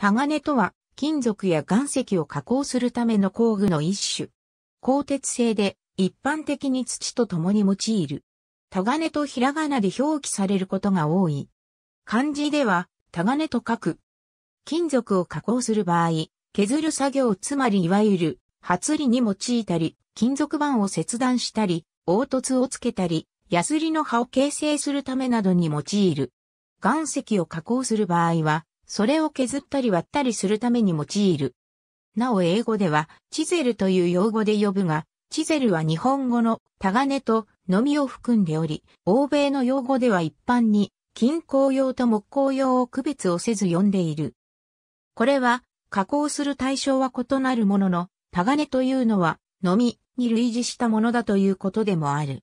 タガネとは、金属や岩石を加工するための工具の一種。鋼鉄製で、一般的に土と共に用いる。タガネとひらがなで表記されることが多い。漢字では、タガネと書く。金属を加工する場合、削る作業つまりいわゆる、はつりに用いたり、金属板を切断したり、凹凸をつけたり、ヤスリの刃を形成するためなどに用いる。岩石を加工する場合は、それを削ったり割ったりするために用いる。なお英語では、チゼルという用語で呼ぶが、チゼルは日本語のタガネとのみを含んでおり、欧米の用語では一般に、金工用と木工用を区別をせず呼んでいる。これは、加工する対象は異なるものの、タガネというのは、のみに類似したものだということでもある。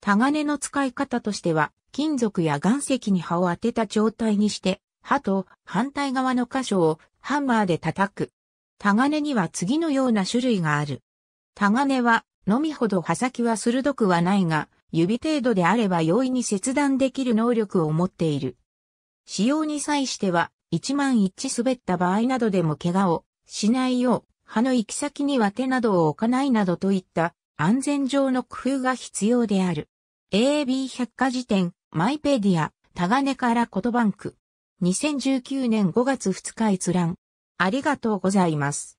タガネの使い方としては、金属や岩石に刃を当てた状態にして、刃と反対側の箇所をハンマーで叩く。タガネには次のような種類がある。タガネは、のみほど刃先は鋭くはないが、指程度であれば容易に切断できる能力を持っている。使用に際しては、一万一致滑った場合などでも怪我をしないよう、刃の行き先には手などを置かないなどといった安全上の工夫が必要である。AB 百科事典、マイペディア、タガネから言トバンク。2019年5月2日閲覧。ありがとうございます。